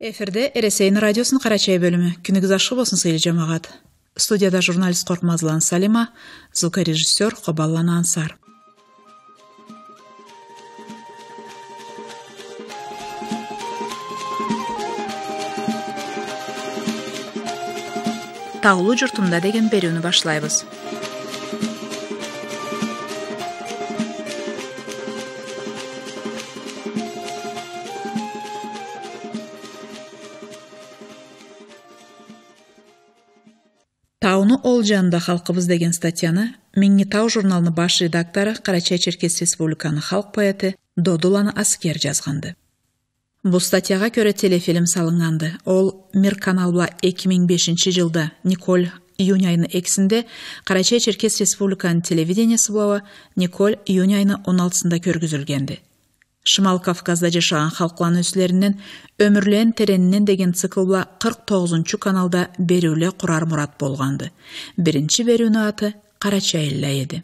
эфирде Әресейні радиосын Қарачай бөлімі бөлүмү күнүңүз болсын болсун сыйлы студияда журналист коркмазылан салима звукорежиссер кобаллан ансар Таулу жұртымда деген берүүнү баштайбыз Ол жанында халқыбыз деген статьяны тау журналының бас редакторы қарачай черкес республиканы халық поэты додулан аскер жазғанды бұл статьяға көре телефильм салынғанды ол мир каналла 2005 жылда николь июнь айының эксінде қарачай черкес республиканың телевидениесі бола николь июнь айына он алтысында көргізілгенді шымал кавказда жашаған халқылан өсілерінен «Өмірлен теренинен деген циклла 49 тогузунчу каналда берүүлөр құрар-мұрат болғанды. Бірінші беруіні аты Қарачайлі еді.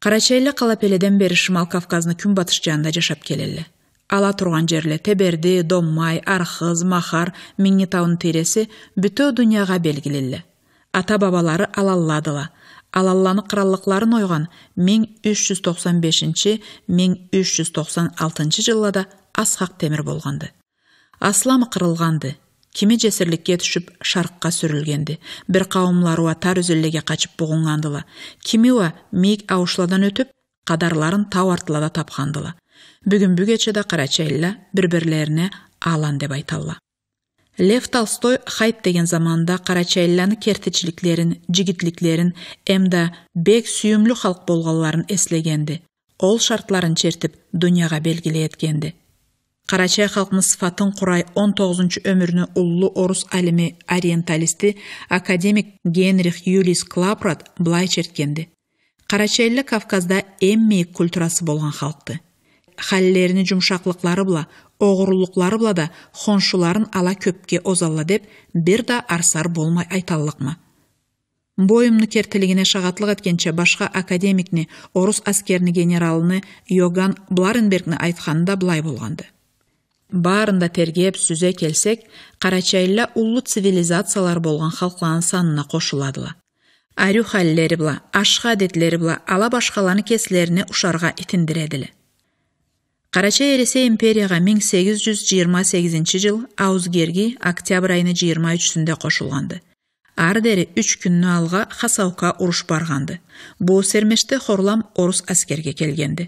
Қарачайлі қалапеледен бері шымал Кавказны күн батыш жағында жашап келелі. ала тұрған жерлі Теберді, доммай архыз махар миңнитаунун тересі бүтө дүнияға белгілілі. ата бабалары алалладыла алалланы қыраллықларын ойған 1395-1396 жыллада асқақ темір болғанды Асламы қырылғанды кеме жесірлікке түшіп шарққа сүрілгенді бір қауымларуа тар үзіллеге қачып бұғынғандыла кемеуа мейік аушыладан өтіп қадарларын тау артылада тапқандыла бүгін да қарачайлла бір бірлеріне алан деп айталла лев толстой хайп деген заманда Қарачайланы кертичиликтерин жигитликтерин эмда бек сүйімлі халк болғаларын эслегенди ол шартларын чертіп, дүнияға белгілі еткенді. карачай халқыны құрай- құрай 19 тогузунчу өміріні ұллы орус алими ориенталисти академик генрих юлис клапрат бұлай черткенді. карачайлы кавказда эң культурасы болған халкты Халлеріні жұмшақлықлары оғырлықлары да қоншыларын ала көпке озалла деп бір да арсар болмай ма? Бойымны кертілігіне шағатлық әткенше башқа академикни орыс аскерни генералыны йоган бларенбергни айтқанында былай болғанды. Барында тергеп сүзе келсек карачайлла ұллы цивилизациялар болған халклардын санына қошыладыла. арю алилери бла ашқа әдетлері бла ала башқаланы кеслеріне ұшарға итіндіреділі қарача ересе империяға 1828 жыл аузгерги октябрь айыны 23-сінде қошылғанды Ардері 3 күнні алға хасаука уруш барғанды. Бұл сермеште хорлам орыс әскерге келгенді.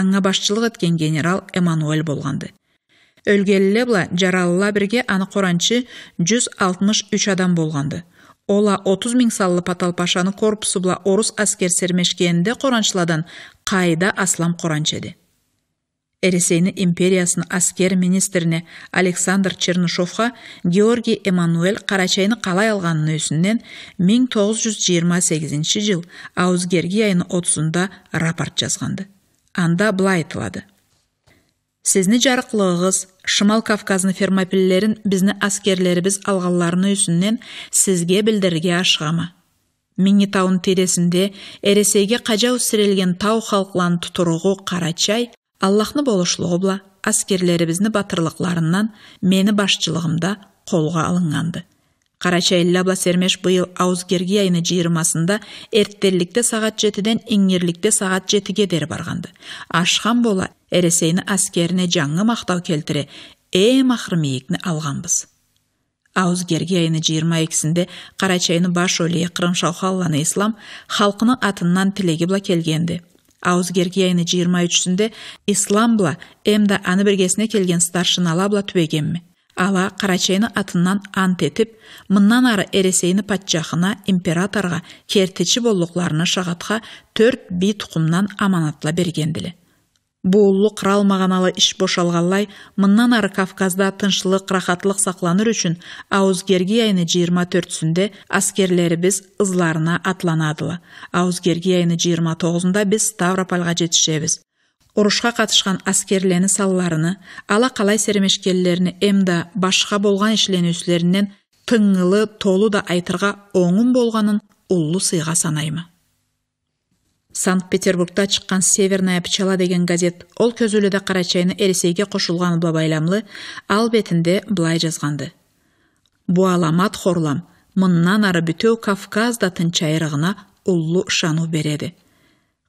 аңа башчылык эткен генерал Эмануэль болғанды. өлгеліле бұла жаралыла бірге аны қоранчы 163 адам болғанды ола 30 мін саллы паталпашаны қорпысы бұла орус аскер сермешкенде қораншыладан қайда аслам қоранчеді. Әресейні империясының әскер министріне александр Чернышовға георгий эммануэль қарачайны қалай алғанының өзінен 1928 жыл Аузгерге айының 30-ында рапорт жазғанды анда былай айтылады сізні жарықлығығыз шымал Кавказны фермапиллерін біздің әскерлеріміз алғаларыны өзінен сізге білдірге ашығама минитаун тересінде эресейге қажау сірелген тау халқылан тұтырығы қарачай аллахны болушлугу аскерлерибиздин батырлыкларынан мени башчылыгымда алынғанды. алынганды әлі абла сермеш быйыл аузгерги айыны жыйырмасында әрттерлікті сағат жетиден еңгерлікті сағат жетиге дер барганды ашхан бола эресейни аскеріне жаңы мактоо келтире эм акырмийикни алганбыз аузгерги айыны жыйырма экисинде карачайны баш еқырым кырым алланы ислам халкынын атынан тилеги бұла келгенди ауызкерк 23 сінде Ислам исламбла эмда аны біргесіне келген бұла түбегенмі. ала қарачайны атынан ант етіп, мындан ары эресейни патшахына императорға кертечі боллукларыны шағатқа төрт бий тұқымнан аманатла бергенділі бооллу кыралмаган ала иш бошалганлай мындан ары кавказда тынчылык рахатлык сакланыр үчүн аузгерги айыны жыйырма төртүсүндө аскерлерибиз ызларына атланадылы аузгерги айыны жыйырма тогузунда биз ставропольга жетишебиз урушка катышкан аскерлерни салларыны ала калай сермешкелерини эмда башка болгон ишленүүсүлөрүнөн тыңылы толу да айтырга оңун болгонун улуу сыйга санаймы санкт петербургта шыққан северная пчела деген газет ол көзөлөдө қарачайны айы кошулган бабайламлы байламлы ал бетинде былай жазганды буаламат хорлам мыннан ары бүтөө кавказ да тынч айрыгына шану ышануу береди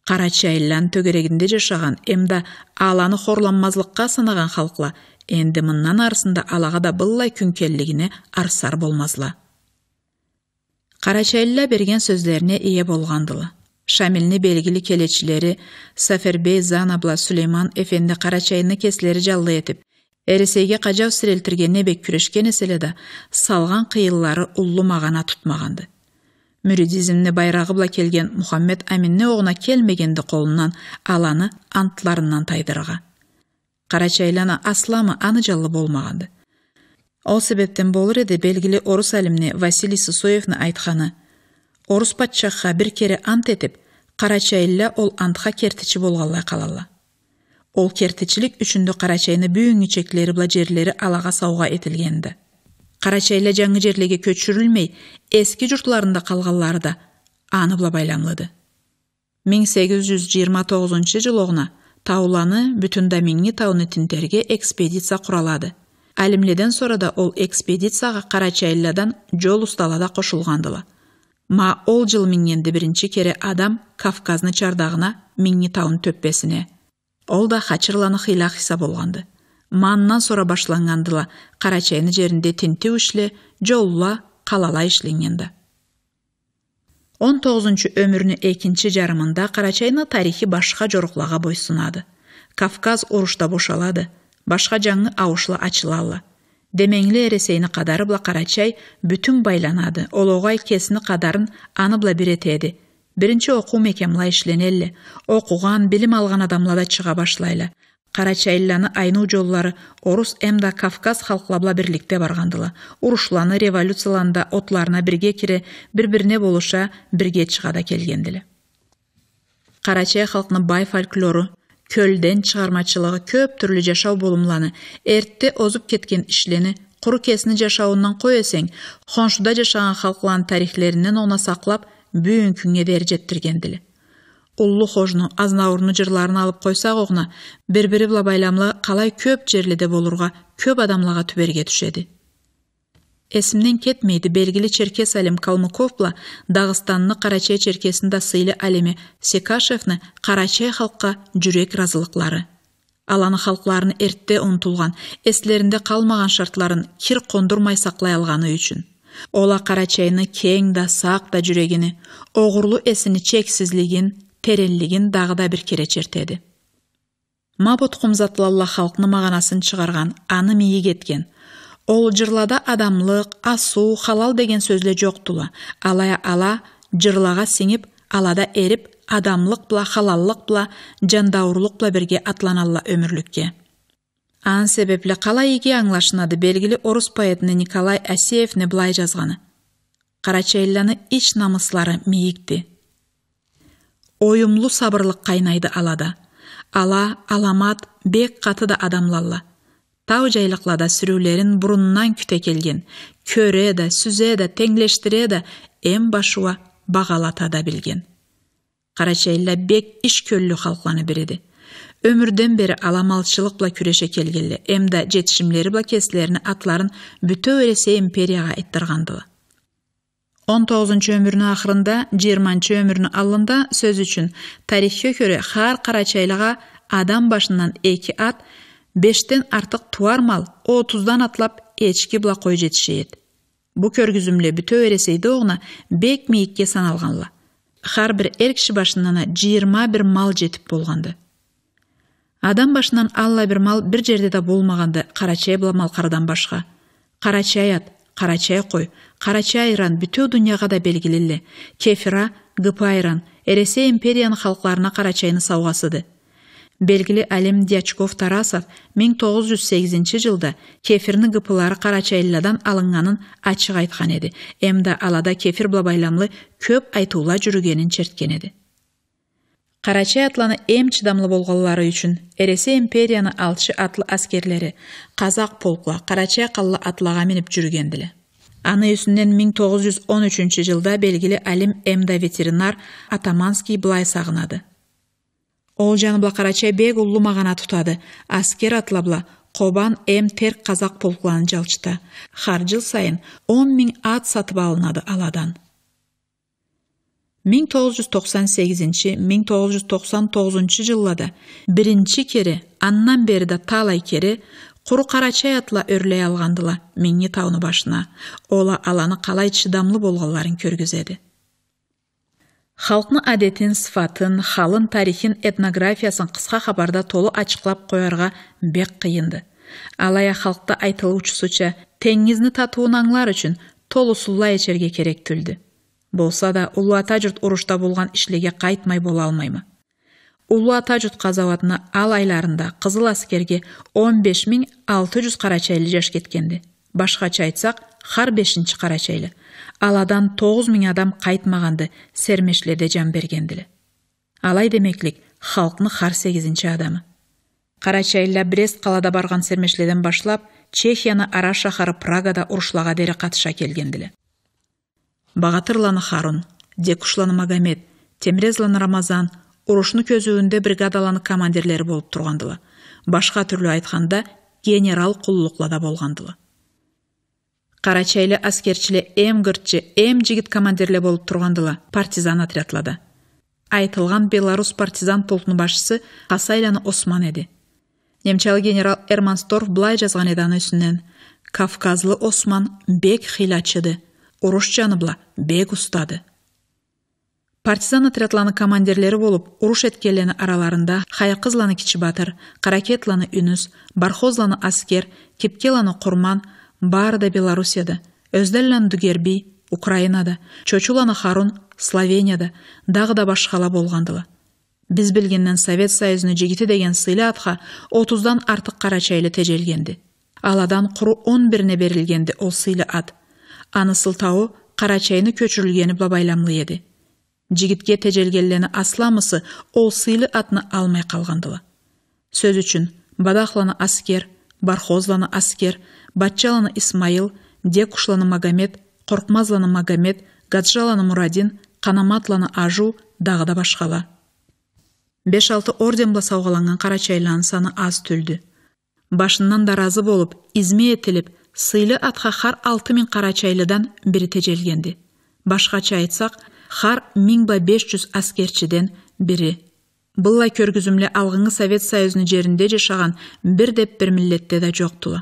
карачайлан төгерегинде жашаган эмда аланы хорланмазлыкка санаган халкла энди мындан арысында алага да былай күнкеллигине арсар болмазла карачайлла берген сөздөрүнө ээ болгандылы Шамилни белгілі келечилери, Сафербей Занабла, Сулейман, Эфенді Қарачайыны кесілері жалды етіп, Эресейге қажау сирелтирген небек күрешкен да, салған қиыллары ұллы мағана тұтмағанды. Мүридизмні байрағы бұла келген Мухаммед Аминне оғына келмегенді қолынан аланы антларынан тайдырға. Қарачайланы асламы аны жаллы болмағанды. Ол себептен болыр еді белгілі орыс әліміне Василий Сысоевны айтқаны – орус патшаха бир кере ант этип карачайлла ол антка кертичи болгалла калалла ол кертичилик үчүндө Қарачайны бүйінгі чеклері бла жерлери алага сауга этилгенди карачайла жаңы жерлерге көчүрүлмөй эски журтларында калганлары да аны 1829 жылогуна тауланы бүтүн даминни тауны тинтерге экспедиция куралады алимледен sonra ол экспедицияга карачайладан жол усталада кошулгандыла ма ол жыл де бірінші кере адам кавказны чардағына минни таун төппесіне ол да хачырланы хыйла хиса болғанды маннан сора башлангандыла карачайны жерінде тинтүү ишле жолла калала ишленгенди он тогузунчу өмүрүнүн экинчи жарымында қарачайны тарихи башка жоруклага бойсунады кавказ орушта бошалады башка жаңы аушылы ачылалы демеңли эресейни қадары бұла Қарачай бүтін бүтүн байланады оғай кесіні қадарын аны бұла биретеди Бірінші оқу мекемла ішленелі, окуган билим алган адамла да чыга Қарачайланы кара айнуу жолдору орус кавказ халкыла бірлікте бирликте баргандыла революцияланда отларына бірге кире бір-біріне болуша бірге чығада да Қарачай бай фольклору көлден чыгармачылыгы көп түрлі жашау болымланы, эртте озып кеткен ишлени құры кесіні жашауынан қой әсен, қоншуда жашаған халклардын тарихлерінен она саклап бүйін күнге бери жеттіргенділі. Ұллы жырларын алып койсак қоғына, бір-бірі бұла байламлы калай көп де болырға көп адамлага түберге түшеді эсимден кетмейді белгілі черкес әлем Калмыковпла, дағыстанны Қарачай черкесінда сыйлы әлеме Секашевны Қарачай халкка жүрек разылықлары. Аланы халқларын әртте ұнтылған, әсілерінде қалмаған шартларын кир қондырмай сақлай алғаны үшін. ола Қарачайны кең да сак да жүрегіні, оғырлы әсіні чексизлигин тереллигин дағыда да кере чертеди мабут кумзатлалла мағанасын шығарған, аны мийи кеткен ол жырлада адамлык асу, халал деген сөзле жок тула алая ала жырлаға сиңип алада эрип адамлык бұла, халаллык бұла, жандаурлук бұла бирге атланалла өмірлікке. анын себепле қалай еге аңлашынады белгілі орыс поэтине николай асеевне былай жазганы Қарачайланы ич намыслары мейікті. Ойымлы сабырлық қайнайды алада ала аламат бек каты да адамлалла тау жайлыкларда сүрулерін бұрыннан күте келген көрө да сүзө да теңлештире да эм башуа бағалата да билген карачайылда бек көллі халкланы береді өмірден бері аламалшылық бла күреше келгенле эмда жетішімлері бла кесілеріні атларын бүтө ресей империяга айттыргандыла он тогузунчу өмүрүнүн акырында жыйырманчы өмүрүнүн алында сөз үшін тарихке көрө хар қарачайлыға адам башынан екі ат бештен артық туар мал отуздан атлап эчки була кой жетишет бу көргүзүм эле бүтө эресейде огуна бек мейикке саналганла ар бир эр киши башынана жыйырма бир мал жетип болғанды. адам башынан алла бир мал бир жерде да болмаганды карачай чай малкардан башка карачай ат карачай кой карачай айран бүтө да белгилүү эле кефира гп айран эресей империянын халкларына кара саугасыды белгілі әлем дьячков тарасов 1908 жылда кефирні гыпылары Қарачайлыладан алынғанын ачык айтқан еді. Әмді алада кефир байламлы көп айтуулар жүргенін черткен еді Қарачай атланы эм чыдамлы болғалары үшін әресе империяны алшы атлы аскерлері қазақ полкла Қарачай қаллы атлаға мініп жүргенділі. Аны үсінден 1913 жылда белгілі әлім эмда ветеринар Атаманский былай сағынады ол жаңбла карачай бек уллу мағана тутады аскер атлабла қобан эм тер қазақ полкларын жалчыта Хар жыл сайын он миң ат сатып алынады аладан 1998-1999 жыллада бірінші кері, аннан бері да талай кери куру карачай атла өрлей алғандыла мені тауны башына ола аланы қалай шыдамлы болганларын көргізеді халқының әдетін сыфатын халын тарихын этнографиясын қысқа хабарда толы ачықлап қоярға бек қиынды алая халқы айтылучусыча теңізні татуын аңлар үшін толусулла ечерге керек түлді болса да улуу ата жұрт урушта болған ішлеге қайтмай бола алмаймы улуу ата жұрт казаватына ал айларында қызыл әскерге 15600 жүз қарачайлы жаш кеткенді башқача айтсақ хар бешинчи қарачайлы аладан тогуз миң адам кайтмаганды сермешледе жан бергенділі. алай демеклик халктын хар сегизинчи адамы Қарачайла брест қалада барған сермешілерден башлап чехияны ара шахары прагада ұршылаға дері қатыша келгенділі. Бағатырланы багатырланы харун декушланы магомед темрезланы рамазан урушну көзүүндө бригадаланы командирлери болуп тургандылы башка түрлі айтканда генерал куллуклада болғандылы кара әскерчілі аскерчиле эм гыртчы эм жигит командирле болуп тургандыла партизан отрядлады Айтылған белорус партизан толтыны башчысы Қасайланы осман эди немчалы генерал эрмансторф былай жазған эди анын үстүнөн кавказлы осман бек хилачыды уруш жаныбла бек ұстады». партизан отрядланы командирлері болып, уруш эткенлердин араларында хайыркыз кичи батыр қаракетланы үнүс аскер кепкеланы құрман баары да беларусияда өздөллөн дугерби украинада Чочуланы харун словенияда дагы да башкала болгандыгы биз билгенден совет союзунун жигити деген сыйлы атка отуздан артык кара чайлы тежелгенди ал адам куру он бирине берилгенди ол сыйлы ат аны сылтауы кара чайны көчүрүлгени байламлы эди жигитке тежелгеллени асламысы ол сыйлы атны алмай калгандылы сөз үчүн бадахланы аскер бархозланы аскер Батчаланы исмаил Декушланы магомед Қорқмазланы магомед гаджаланы мурадин Қанаматланы ажу дағыда да 5 беш алты орден бла сауғаланған саны аз түлді. башынан да разы болып, изме этилип сыйлы атқа хар алты миң қарачайлыдан бири тежелгенди башкача айтсак хар мың ба беш жүз аскерчиден бири былай көргізімле алғыңы совет союзунун жеринде жашаган бір деп бір милетте да тұла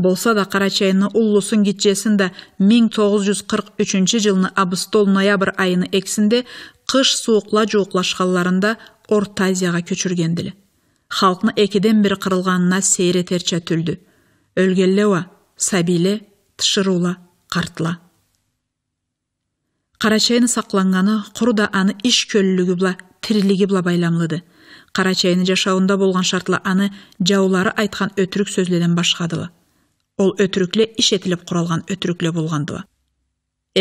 болса да карачайыны ұлысын кичесинде 1943 тогуз жылны абыстол ноябрь айыны әксінде қыш суықла жоқлашқаларында орто азияга көчүргендиле халкны экиден қырылғанына кырылганына сейре түлді. түлдү өлгелева сабиле тышырула қартла. қартыла. сакланганы куру аны іш көлілігі біла, тірілігі біла байламлыды жашауында болған шартла аны жаулары айтқан өтүрүк сөзледен башкадыла Ол өтірікле ішетіліп құралған өтірікле болғанды.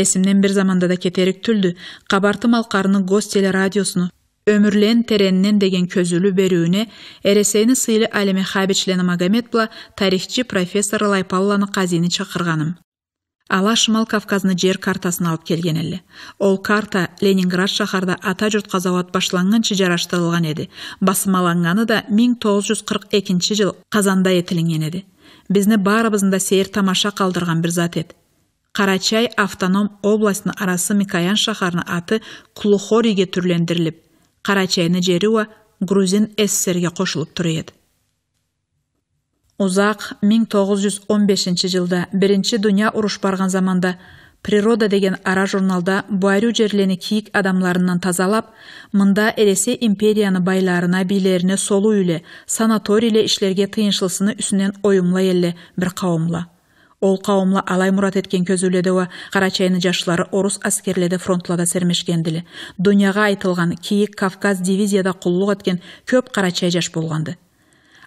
Эсімнен бір заманда да кетерік түлді, қабарты малқарының гос телерадиосыны өмірлен тереннен деген көзілі беруіне Эресени сыйлы әлеме хабичлені магомед бұла тарихчи профессор лайпалланы қазини шақырғаным ала шымал кавказны жер картасын алып келген эле ол карта ленинград шаһарда ата журтка завод башланганчы жараштырылган эди басмаланганы да 1942 жыл казанда этилинген еді бізді барыбызында да сейір тамаша қалдырған бір зат еді қарачай автоном областьның арасы Микаян шаһарының аты Клухориге түрлендіріліп қарачайны жеруа грузин ссрге қосылып тұр еді ұзақ 1915 жылда бірінші дүния ұрыш барған заманда природа деген ара журналда буарю жерлени кийик адамларынан тазалап мында элесе империяны байларына бийлерине солу эле санаторий ішлерге ишлерге үсінен үстүнөн елле бір бир ол кавымла алай мурат эткен көзөлөдөва кара чайны жашылары орус аскерледе фронтлада сермешкендиле дүйнөга айтылган кийик кавказ дивизияда кулдук эткен көп кара жаш болганды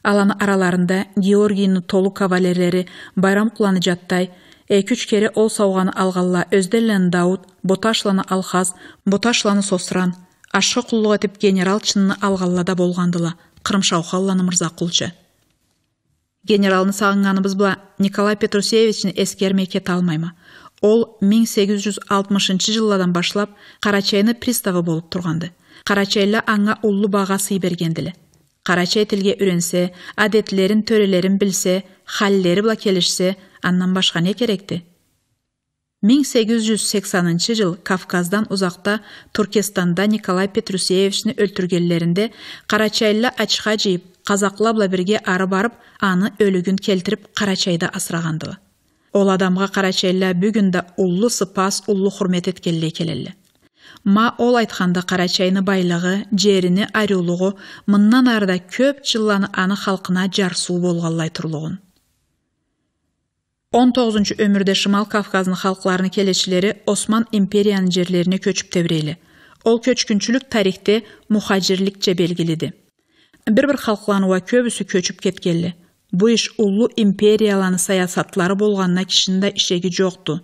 аланы араларында георгийнин толу кавалерлери байрам куланы жаттай эки-үч кере ол сауғаны алғалла өзделлени дауд, боташланы алхаз боташланы сосыран, ашы кулдук этип генерал чынны қырымшау болгандыла мұрза құлчы. генералны сагынганыбыз бұла николай петрусевични эскермей кет алмаймы ол 1860 жылладан башлап Қарачайыны приставы болып тұрғанды. Қарачайлы аңа ұллы бағасы сый бергендиле Қарачай тилге үренсе, адетлерин төрелерин билсе халлери бұла Аннан башқа не керекті? 1880 жыл Кавказдан узақта Туркестанда Николай Петрусеевшіні өлтіргелерінде қарачайлы ачка жиып, Қазақлабла бұла бірге ары барып, аны өлігін келтіріп Қарачайда асырағандылы. Ол адамға Қарачайлы бүгінді ұллы сыпас, ұллы құрмет эткенле келелі. Ма ол айтқанда Қарачайны байлығы, жеріні ұлығы, мыннан арда көп жылланы аны халқына жарсу болғалай тұрлығын. 19 өмірде шымал кавказдын халқларынын келечилери осман империянын жерлерине көчүп тебирейли ол көчкүнчүлүк тарихте мухажирликче белгилиди бир бир халкланууга көбүсү көчүп кеткенли бу иш улуу империялардын саясатлары болгонуна кишинин да ишеги жокту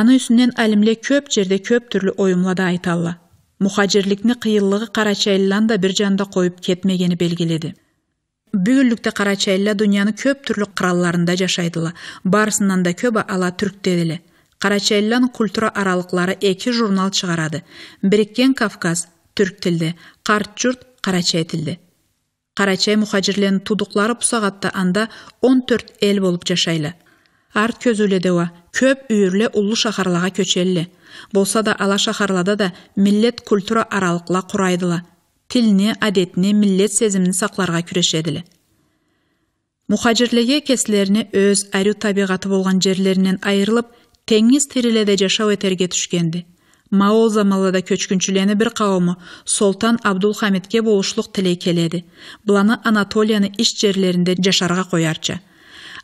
аны үстүнөн алимлер көп жерде көп түрлүү оюмла да айталла мухажирликни кыйыллыгы карачайлан да бир жанда коюп кетмегени белгиледи бүгүнлүктө карача эле көп түрлүү кыралларында жашайдыла баарысынан да көбү ала түрктер эле карача элдин культура аралыклары эки журнал чыгарады бириккен кавказ түрк тилде карт журт карачай тилде карачай мухажирлердин тудуклары пусагатта анда он төрт эл болуп жашайлы арт көзүле деба көп үйүрле улуу шахарларга көчөлле болсо да ала шахарларда да миллет культура аралыкла курайдыла тіліне, әдетіне, миллет сезімін сақларға күрешеділі. мухажирлеге кесілеріне өз әрі табиғаты болған жерлерінен айырылып, теңиз тереледе жашау этерге түшкенді. маол замалада көчкүнчүлени бір қауымы Султан абдул хамидке болушлук тилей келеди Бұланы анатолияны иш жерлерінде жашарға коярча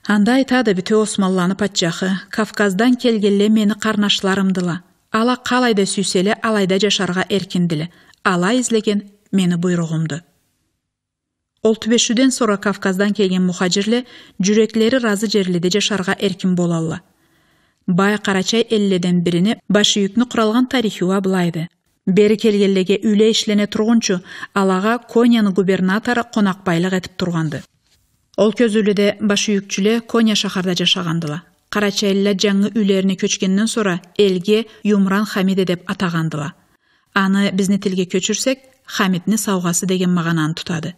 анда айтады біте османланы патчақы, кавказдан келгенле мені карнашларымдыла ала қалайда сүйселі, алайда жашарға эркиндиле ала мени буйругумду ол түбөшүүдөн сора кавказдан келген мухажирлер разы ыраазы жерлерде жашарга эркин болалла бай қарачай элледен біріне бирине құралған жүкүнө куралган тарихиба былайды бери келгенлерге үйле ишлене тургунчу алага конянын губернатору тұрғанды. этип турганды ол көзүлүдө баш жүкчүлөр коня шаарда жашагандыла кара жаңы үйлөрүнө көчкөндөн сора элге юмран хамиде деп атагандыла аны біздің тілге көчүрсөк хамидни сауғасы деген мағынаны тутады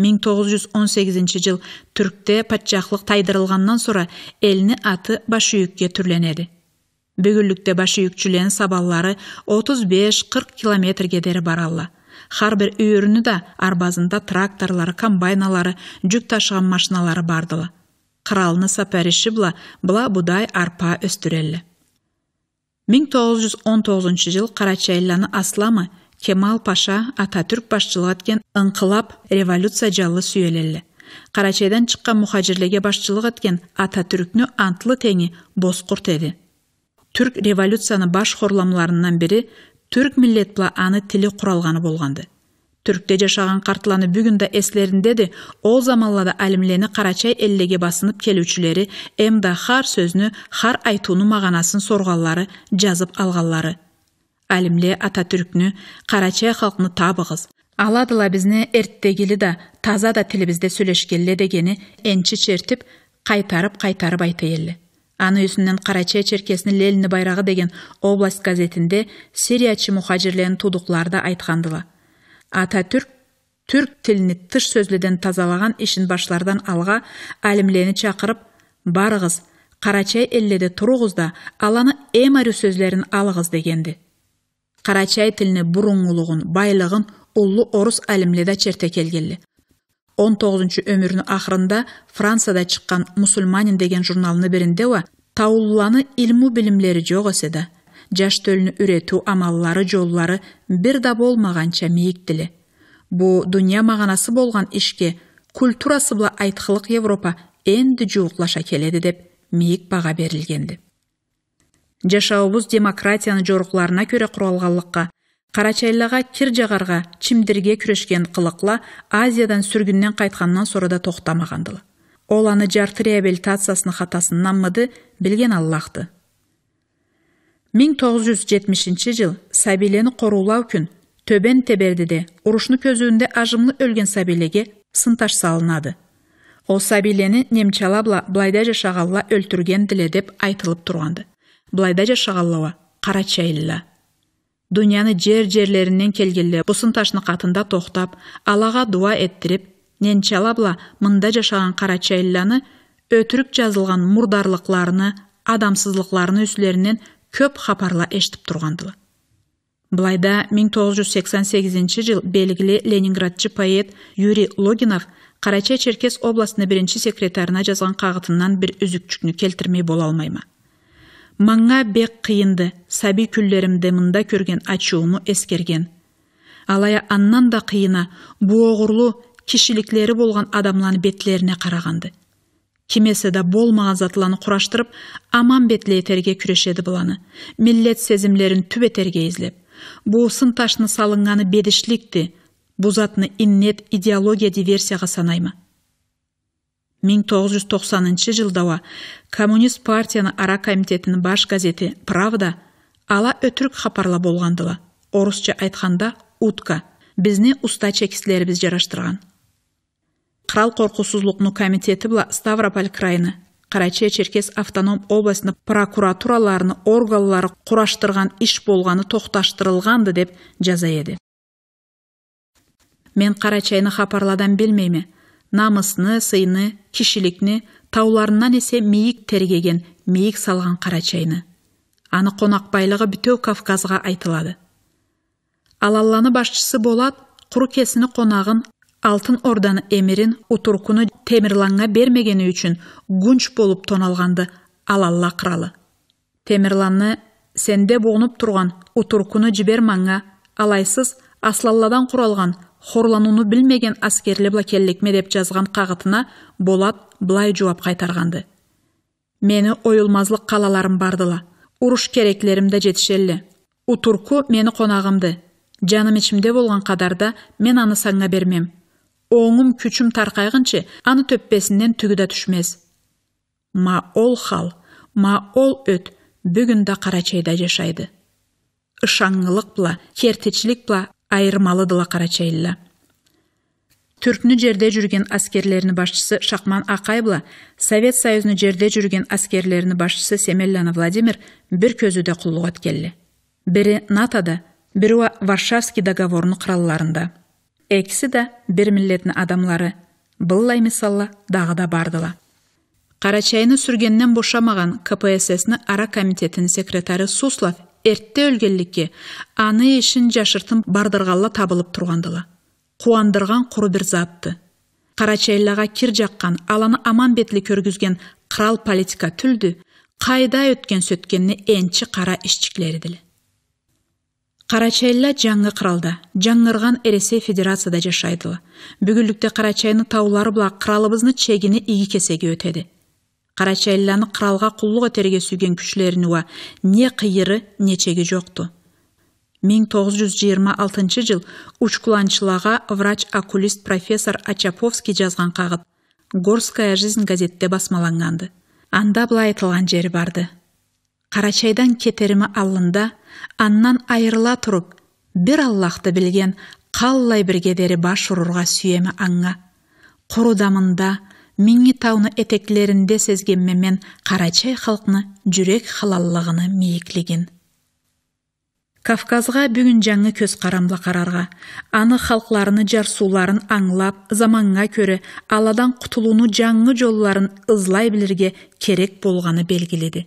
1918 жыл түркте патшалық тайдырылғаннан соңра элни аты башүйүкке түрленеді бүгүнлүктө башүйүкчүлөрдүн сабаллары 35-40 километрге дери баралла Хар бир үйіріні да арбазында тракторлары комбайналары жүк ташыған машиналары бардыла кыралны сапариши бұла бұла, будай арпа өстірелі 1919 жыл Қарачайланы асламы кемал паша ататүрк башчылык эткен ынкылап революция жалы сүйелелли карачайдан чыккан мухажирлерге башчылык эткен ататүрктүн антлы теңи боскурт эди түрк революцияны баш хорламларынан бири түрк миллет аны тили куралганы болғанды түркте жашаган картланы бүгүн да эслеринде де ол заманла да алимлени кара эллеге басынып келүүчүлери эмда хар сөзүнү хар айтуунун маганасын соргаллары жазып алганлары алимле ата түркнү чай халкыны табыгыз аладыла бизни эрттегили да таза да тилибизде сүйлөшкелле дегени энчи чертип кайтарып кайтарып айта эле аны үстінен қарачай черкесінің леліні байрағы деген область газетінде сириячы мұхажирлерін тудықларды айтқандыла ататүрк түрк тіліне тыш сөзліден тазалаған ішін башлардан алға әлімлені чакырып барығыз қарачай элледе туруңуз да аланы эмарю сөзлерін алыңыз дегенді. Қарачай тіліні буруңгулугун байлыгын байлығын орус орыс черте келгенли 19 тогузунчу өмірінің ақырында францияда шыққан мусульманин деген журналыны биринде таулланы илму билимлери жок жаш төлүн үйрөтүү амаллары жоллары бир да болмаганча мийиктили бу дүйнө маганасы болгон ишке культурасы бла айткылык европа энди жууклаша келеди деп мийик бага берилгенди жашообуз демократиянын жорукларына көрө куралганлыкка қарачайлыға кир жагарга чимдирге күрөшкен кылыкла азиядан сүргүннөн қайтқаннан соро да токтомагандылы ол аны жарты реабилитациясынын мыды билген аллахты 1970 жыл сабилени қорулау күн төбен тебердіде урушну көзіңді ажымлы өлген сабилеге сынташ салынады ол сабилени немчалабла былайда шағалла өлтірген діле деп айтылып тұрғанды. былайда шағаллауа қара Чайлла. жер жерлерінен келгенлер бұсынташны қатында тоқтап, алаға дуа еттіріп, ненчалабла мында жашаған қара өтүрүк жазылган мурдарлыкларыны адамсыздыкларыны көп хабарла эшитип тұрғандылы. былайда 1988 жыл белгілі ленинградчы поэт юрий логинов қарача черкес областына биринчи секретарына жазған кагытынан бир үзүкчүкнү келтирмей бола алмайма. маңа бек кыйынды саби күллеримде мында көрген ачууну эскерген алая аннан да кыйына буогурлу огурлуу кишиликтери болгон адамлардын караганды кимесе да болмаған затыланы құраштырып, аман етерге күрешеді бұланы, миллет сезимлерин түбетерге излеп буысын ташыны салынғаны бедішілік бу бұзатыны иннет идеология диверсияға санаймы 1990 жылдауа коммунист партияны ара комитетінің баш газеті правда ала өтірік хапарла болғандыла орусча айтқанда утка бізне уста чекистлерибиз жараштырган Қырал коркусуздугунун комитеті біла Ставрополь крайны қарачай Черкес автоном областынын прокуратураларыны органлары құраштырған іш болғаны тоқташтырылғанды деп жаза еді. Мен қарачайны хапарладан білмейме. Намысыны, сыйны, кишиликни тауларынан есе мейік тергеген, мейік салған қарачайны. Аны қонақпайлығы байлыгы бүтөө Кавказга айтылады. Алаланы башчысы болат кесіні қонағын алтын орданы эмирин утуркуну темирланга бермегени үчүн гунч болуп тоналганды Алла кралы. темирланны сенде бугунуп турган утуркуну маңга алайсыз аслалладан куралган хорланууну билмеген аскерли блакелликме деп жазган кагытына болат былай жооп кайтарганды мени оюлмазлык калаларым бардыла уруш кереклерим да жетишелле утурку мени конагымды жаным ичимде болгон кадарда мен аны саңа бермем оңым күчім таркайгынчы аны төппесінен түгі да түшмес маол хал ол өт бүгін да қарачайда чайда жашайды Ышаңылық бұла, кертечілік бұла, айырмалы дыла қарачайлыла. жерде жүрген аскерлеринин башчысы Шақман Ақай бұла, совет союзунун жерде жүрген аскерлеринин башчысы семеллана владимир бир де құлығат келлі. бири натада бири варшавский договорунун кыралларында экси да бір милетін адамлары былай мисалла дағы да бардыла карачайны сүргеннен бошамаған кпссни ара комитетинин секретары суслов эртте өлгелікке аны ешін жашыртын бардырғалы табылып тургандыла Қуандырған куру бір затты Қарачайылаға кир жаққан аланы аман бетлі көргізген кырал политика түлді қайда өткен сөткөнү энчи кара ділі карачайлар жаңы кыралда жаңырган ресей федерацияда жашайдылар бүгүндүктө қарачайны таулары була кыралыбыздын чегини игі кесеге өтеді. карачайларны қыралға құллыға этерге сүйген уа не қиыры, не чеги жоқты. 1926 жыл учкуланчылага врач окулист профессор ачаповский жазған қағыт горская жизнь газетте басмаланғанды, анда былай айтылған жери барды қарачайдан кетерімі алында, аннан айырыла тұрып бір аллақты білген қаллай біргедері баш ұрырға сүйемі аңға құру дамында тауны етеклерінде мен қарачай халқыны жүрек халаллығыны мейіклеген кавказға бүгін жаңы көз қарамлы қарарға аны халқларыны жарсуларын аңлап заманға көрі аладан құтылуны жаңы жолларын ызлай білерге керек болғаны белгіледі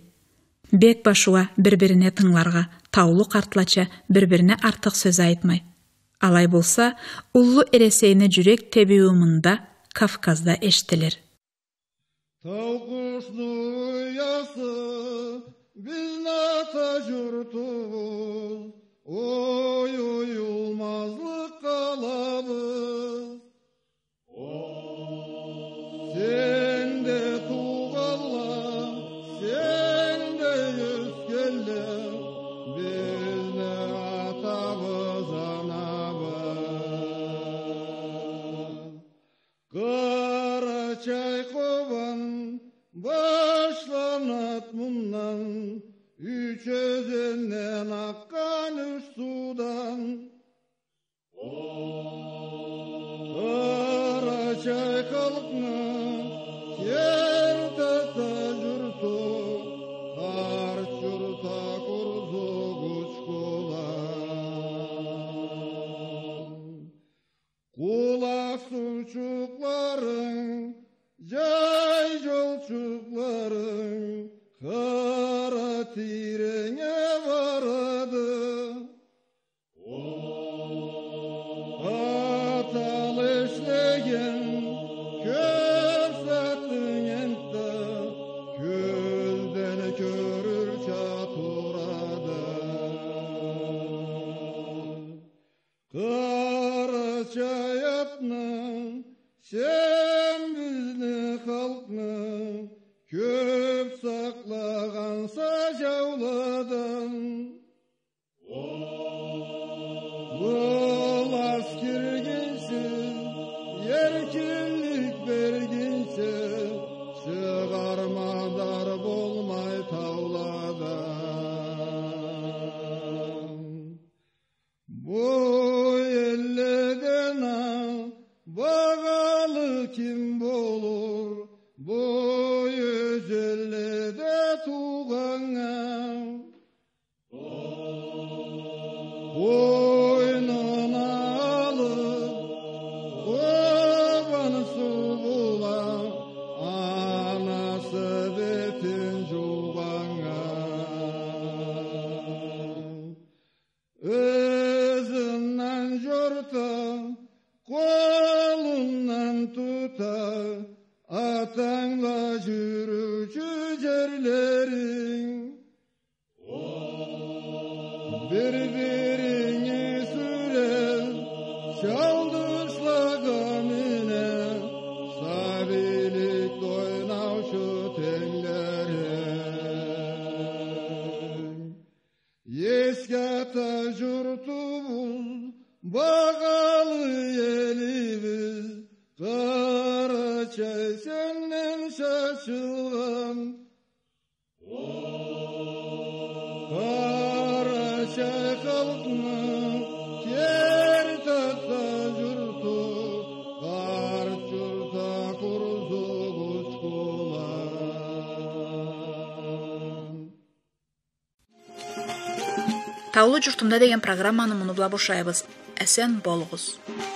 бек башуа бір біріне тыңларға таулы қартлача бір біріне артық сөз айтмай алай болса ұллы эресейни жүрек тебүү мында кавказда ештілер. тау ясы ата ой таулы жұртымда деген программаны мұны бұлап ұшайбыз әсен болыңыз